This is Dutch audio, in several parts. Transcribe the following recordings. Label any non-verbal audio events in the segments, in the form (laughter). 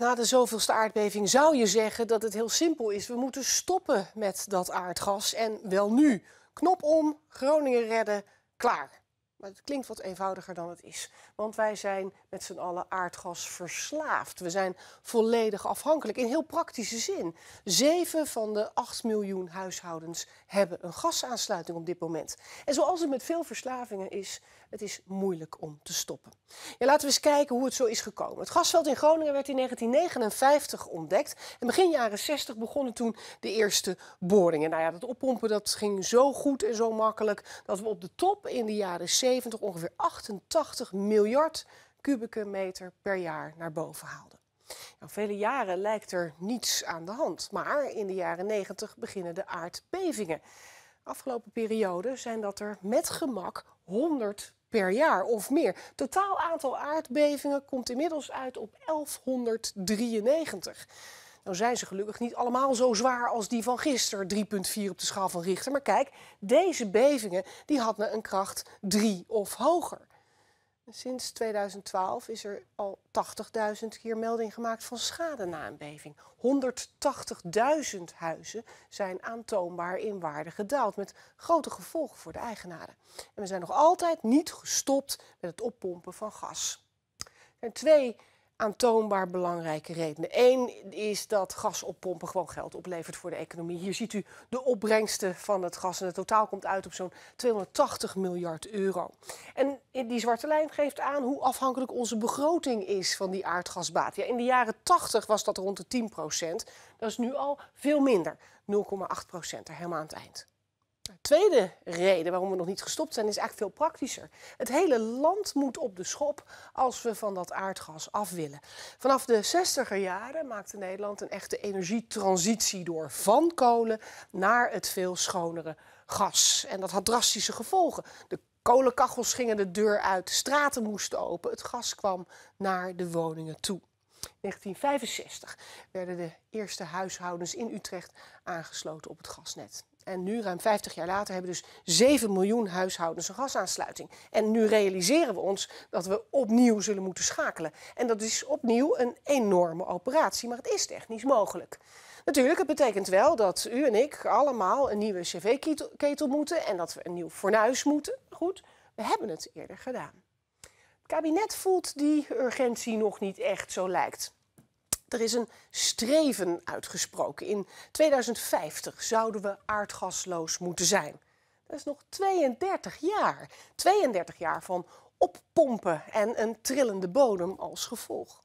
Na de zoveelste aardbeving zou je zeggen dat het heel simpel is. We moeten stoppen met dat aardgas en wel nu. Knop om, Groningen redden, klaar. Maar het klinkt wat eenvoudiger dan het is. Want wij zijn met z'n allen aardgas verslaafd. We zijn volledig afhankelijk in heel praktische zin. Zeven van de acht miljoen huishoudens hebben een gasaansluiting op dit moment. En zoals het met veel verslavingen is, het is moeilijk om te stoppen. Ja, laten we eens kijken hoe het zo is gekomen. Het gasveld in Groningen werd in 1959 ontdekt. En begin jaren 60 begonnen toen de eerste boringen. Nou ja, dat oppompen dat ging zo goed en zo makkelijk dat we op de top in de jaren 70 70 ongeveer 88 miljard kubieke meter per jaar naar boven haalde. Nou, vele jaren lijkt er niets aan de hand, maar in de jaren 90 beginnen de aardbevingen. Afgelopen periode zijn dat er met gemak 100 per jaar of meer. Totaal aantal aardbevingen komt inmiddels uit op 1193. Nou zijn ze gelukkig niet allemaal zo zwaar als die van gisteren, 3,4 op de schaal van Richter. Maar kijk, deze bevingen die hadden een kracht 3 of hoger. Sinds 2012 is er al 80.000 keer melding gemaakt van schade na een beving. 180.000 huizen zijn aantoonbaar in waarde gedaald, met grote gevolgen voor de eigenaren. En we zijn nog altijd niet gestopt met het oppompen van gas. Er zijn twee aantoonbaar belangrijke redenen. Eén is dat gasoppompen gewoon geld oplevert voor de economie. Hier ziet u de opbrengsten van het gas en het totaal komt uit op zo'n 280 miljard euro. En die zwarte lijn geeft aan hoe afhankelijk onze begroting is van die aardgasbaat. Ja, in de jaren 80 was dat rond de 10 procent. Dat is nu al veel minder, 0,8 procent er helemaal aan het eind tweede reden waarom we nog niet gestopt zijn, is eigenlijk veel praktischer. Het hele land moet op de schop als we van dat aardgas af willen. Vanaf de 60er jaren maakte Nederland een echte energietransitie door van kolen naar het veel schonere gas. En dat had drastische gevolgen. De kolenkachels gingen de deur uit, de straten moesten open, het gas kwam naar de woningen toe. 1965 werden de eerste huishoudens in Utrecht aangesloten op het gasnet. En nu, ruim 50 jaar later, hebben dus 7 miljoen huishoudens een gasaansluiting. En nu realiseren we ons dat we opnieuw zullen moeten schakelen. En dat is opnieuw een enorme operatie, maar het is technisch mogelijk. Natuurlijk, het betekent wel dat u en ik allemaal een nieuwe cv-ketel moeten en dat we een nieuw fornuis moeten. Goed, we hebben het eerder gedaan. Het kabinet voelt die urgentie nog niet echt, zo lijkt. Er is een streven uitgesproken. In 2050 zouden we aardgasloos moeten zijn. Dat is nog 32 jaar. 32 jaar van oppompen en een trillende bodem als gevolg.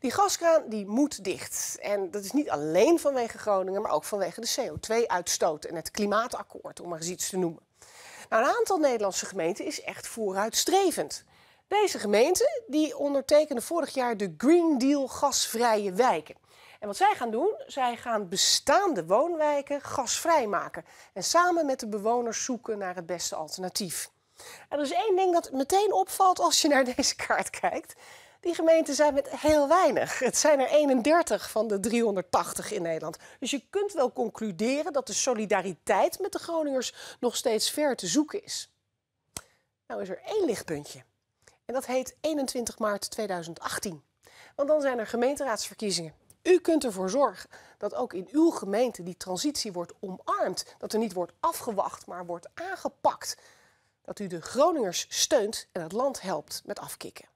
Die gaskraan die moet dicht. En dat is niet alleen vanwege Groningen, maar ook vanwege de CO2-uitstoot en het klimaatakkoord, om maar eens iets te noemen. Nou, een aantal Nederlandse gemeenten is echt vooruitstrevend. Deze gemeenten die ondertekenden vorig jaar de Green Deal gasvrije wijken. En wat zij gaan doen, zij gaan bestaande woonwijken gasvrij maken. En samen met de bewoners zoeken naar het beste alternatief. En er is één ding dat meteen opvalt als je naar (laughs) deze kaart kijkt. Die gemeenten zijn met heel weinig. Het zijn er 31 van de 380 in Nederland. Dus je kunt wel concluderen dat de solidariteit met de Groningers nog steeds ver te zoeken is. Nou is er één lichtpuntje. En dat heet 21 maart 2018. Want dan zijn er gemeenteraadsverkiezingen. U kunt ervoor zorgen dat ook in uw gemeente die transitie wordt omarmd. Dat er niet wordt afgewacht, maar wordt aangepakt. Dat u de Groningers steunt en het land helpt met afkikken.